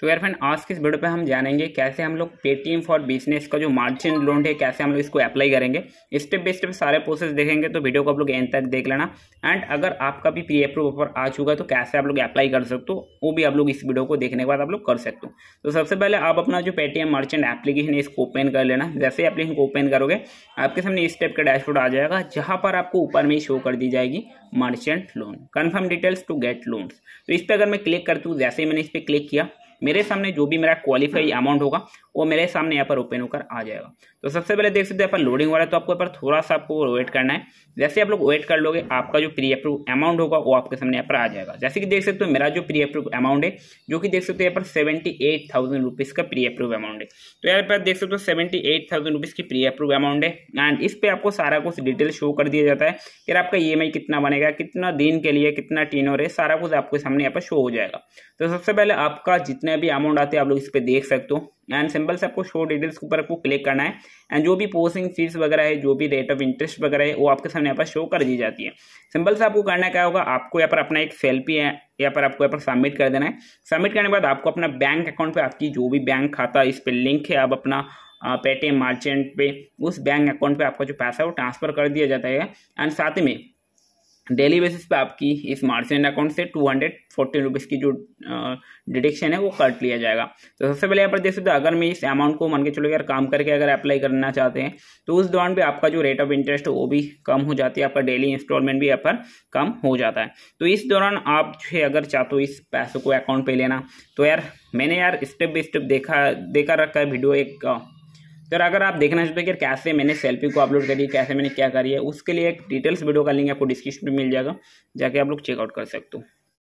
तो यार फ्रेंड आज के इस वीडियो पे हम जानेंगे कैसे हम लोग पेटीएम फॉर बिजनेस का जो मार्जिन लोन है कैसे हम लोग इसको अप्लाई करेंगे स्टेप बाई स्टेप सारे प्रोसेस देखेंगे तो वीडियो को आप लोग एंड तक देख लेना एंड अगर आपका भी प्री अप्रूव ऑफर आ चुका है तो कैसे आप लोग अप्लाई कर सकते हो वो भी आप लोग इस वीडियो को देखने के बाद आप लोग कर सकते हो तो सबसे पहले आप अपना जो पेटीएम मर्चेंट एप्लीकेशन है इसको ओपन कर लेना जैसे ही एप्लीकेशन को ओपन करोगे आपके सामने इस टाइप का डैशबोर्ड आ जाएगा जहाँ पर आपको ऊपर में शो कर दी जाएगी merchant loan confirm details to get loans तो इस पर अगर मैं क्लिक करती हूँ जैसे ही मैंने इस पर क्लिक किया मेरे सामने जो भी मेरा क्वालिफाई हम्म। अमाउंट होगा वो मेरे सामने यहाँ पर ओपन होकर आ जाएगा तो सबसे पहले देख सकते हैं पर लोडिंग वाला तो आपको यहाँ पर थोड़ा सा आपको वेट करना है जैसे आप लोग वेट कर लोगे आपका जो प्री अप्रूव अमाउंट होगा वो आपके सामने यहाँ पर आ जाएगा जैसे कि देख सकते हो मेरा जो प्री अप्रूव अमाउंट है जो कि देख सकते हो यहाँ पर सेवेंटी एट थाउजेंड रुपीज़ का प्री अप्रूव अमाउंट है तो यहाँ पर देख सकते हो सेवेंटी एट थाउजेंड रुपीज़ की प्री अप्रूव अमाउंट है एंड इस पर आपको सारा कुछ डिटेल शो कर दिया जाता है कि आपका ई e कितना बनेगा कितना दिन के लिए कितना टीन है सारा कुछ आपके सामने यहाँ पर शो हो जाएगा तो सबसे पहले आपका जितने भी अमाउंट आते हैं आप लोग इस पर देख सकते हो एंड सिंपल से आपको शो डिटेल्स के ऊपर आपको क्लिक करना है एंड जो भी पोस्टिंग फीस वगैरह है जो भी रेट ऑफ इंटरेस्ट वगैरह है वो आपके सामने यहाँ पर शो कर दी जाती है सिंपल से आपको करना क्या होगा आपको यहाँ पर अपना एक सेल्फी है यहाँ पर आपको यहाँ पर सबमिट कर देना है सबमिट करने के बाद आपको अपना बैंक अकाउंट पर आपकी जो भी बैंक खाता इस पर लिंक है आप अपना पेटीएम मार्चेंट पे उस बैंक अकाउंट पे आपका जो पैसा है वो ट्रांसफ़र कर दिया जाता है एंड साथ में डेली बेसिस पे आपकी इस मार्जिन अकाउंट से टू हंड्रेड फोर्टीन रुपीज़ की जो डिडक्शन है वो कट लिया जाएगा तो सबसे पहले यहाँ पर देख सकते हो अगर मैं इस अमाउंट को मान के चलो यार काम करके अगर अप्लाई करना चाहते हैं तो उस दौरान भी आपका जो रेट ऑफ इंटरेस्ट है वो भी कम हो जाती है आपका डेली इंस्टॉलमेंट भी यहाँ पर कम हो जाता है तो इस दौरान आप जो है अगर चाहते हो इस पैसों को अकाउंट पर लेना तो यार मैंने यार स्टेप बाई स्टेप देखा देखा रखा है वीडियो एक सर अगर आप देखना चाहते हो कि कैसे मैंने सेल्फी को अपलोड करी है कैसे मैंने क्या करी है उसके लिए एक डिटेल्स वीडियो का लिंक आपको डिस्क्रिप्शन में मिल जाएगा जाके आप लोग चेकआउट कर सकते हो